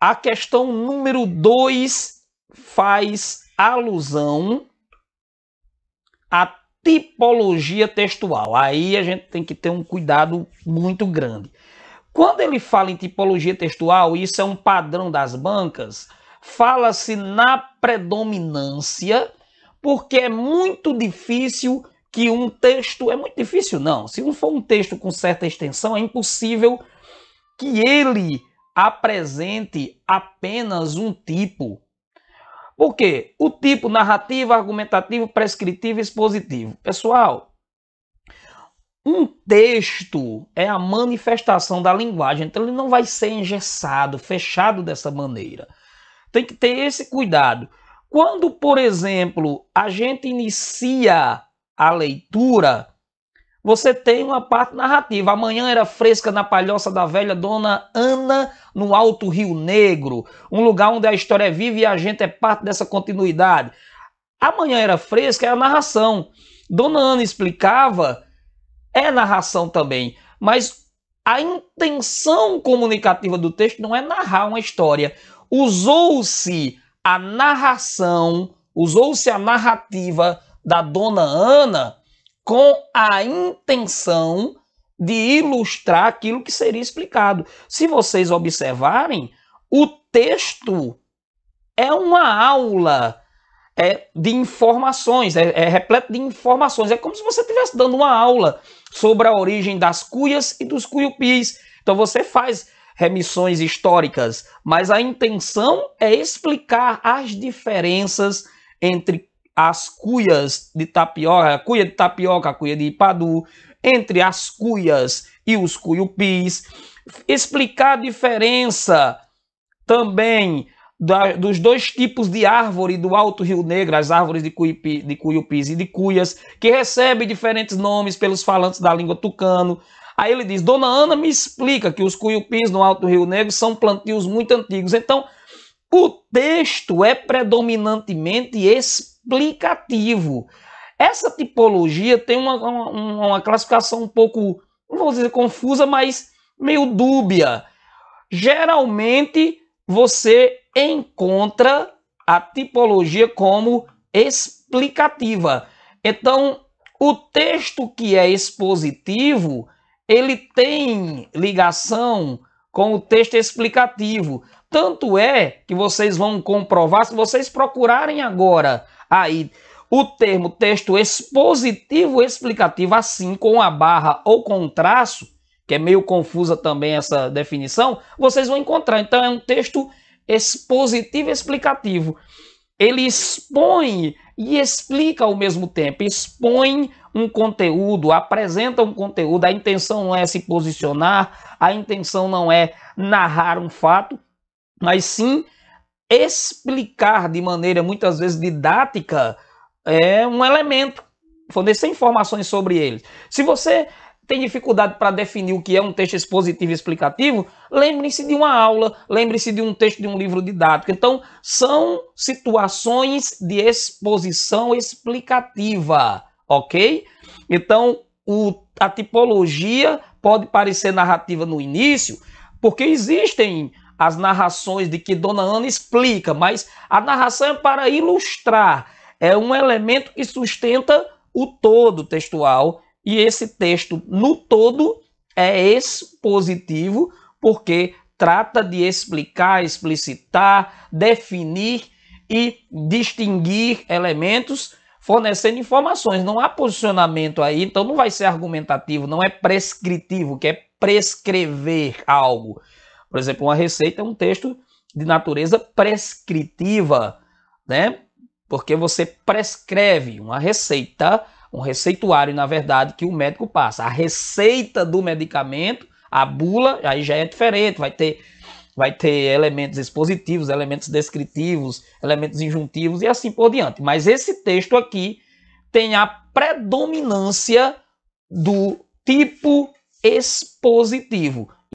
A questão número 2 faz alusão à tipologia textual. Aí a gente tem que ter um cuidado muito grande. Quando ele fala em tipologia textual, isso é um padrão das bancas, fala-se na predominância, porque é muito difícil que um texto. É muito difícil, não. Se não for um texto com certa extensão, é impossível que ele apresente apenas um tipo. Por quê? O tipo narrativo, argumentativo, prescritivo e expositivo. Pessoal, um texto é a manifestação da linguagem, então ele não vai ser engessado, fechado dessa maneira. Tem que ter esse cuidado. Quando, por exemplo, a gente inicia a leitura, você tem uma parte narrativa. Amanhã era fresca na palhoça da velha Dona Ana, no Alto Rio Negro, um lugar onde a história é viva e a gente é parte dessa continuidade. Amanhã era fresca é a narração. Dona Ana explicava, é narração também, mas a intenção comunicativa do texto não é narrar uma história. Usou-se a narração, usou-se a narrativa da Dona Ana com a intenção de ilustrar aquilo que seria explicado. Se vocês observarem, o texto é uma aula é, de informações, é, é repleto de informações. É como se você estivesse dando uma aula sobre a origem das cuias e dos cuiupis. Então você faz remissões históricas, mas a intenção é explicar as diferenças entre as cuias de tapioca, a cuia de tapioca, a cuia de ipadu, entre as cuias e os cuiupis, explicar a diferença também da, é. dos dois tipos de árvore do Alto Rio Negro, as árvores de, cuipi, de cuiupis e de cuias, que recebem diferentes nomes pelos falantes da língua tucano. Aí ele diz, Dona Ana me explica que os cuiupis no Alto Rio Negro são plantios muito antigos. Então, o texto é predominantemente explicado explicativo. Essa tipologia tem uma, uma, uma classificação um pouco, não vou dizer confusa, mas meio dúbia. Geralmente você encontra a tipologia como explicativa. Então, o texto que é expositivo, ele tem ligação com o texto explicativo. Tanto é que vocês vão comprovar, se vocês procurarem agora Aí, o termo texto expositivo explicativo, assim com a barra ou com um traço, que é meio confusa também essa definição, vocês vão encontrar. Então, é um texto expositivo explicativo. Ele expõe e explica ao mesmo tempo, expõe um conteúdo, apresenta um conteúdo. A intenção não é se posicionar, a intenção não é narrar um fato, mas sim explicar de maneira muitas vezes didática é um elemento, fornecer informações sobre ele. Se você tem dificuldade para definir o que é um texto expositivo e explicativo, lembre-se de uma aula, lembre-se de um texto de um livro didático. Então, são situações de exposição explicativa, ok? Então, o, a tipologia pode parecer narrativa no início, porque existem as narrações de que Dona Ana explica, mas a narração é para ilustrar, é um elemento que sustenta o todo textual, e esse texto no todo é expositivo, porque trata de explicar, explicitar, definir e distinguir elementos, fornecendo informações. Não há posicionamento aí, então não vai ser argumentativo, não é prescritivo, que é prescrever algo. Por exemplo, uma receita é um texto de natureza prescritiva, né? Porque você prescreve uma receita, um receituário, na verdade, que o médico passa. A receita do medicamento, a bula, aí já é diferente, vai ter vai ter elementos expositivos, elementos descritivos, elementos injuntivos e assim por diante. Mas esse texto aqui tem a predominância do tipo expositivo.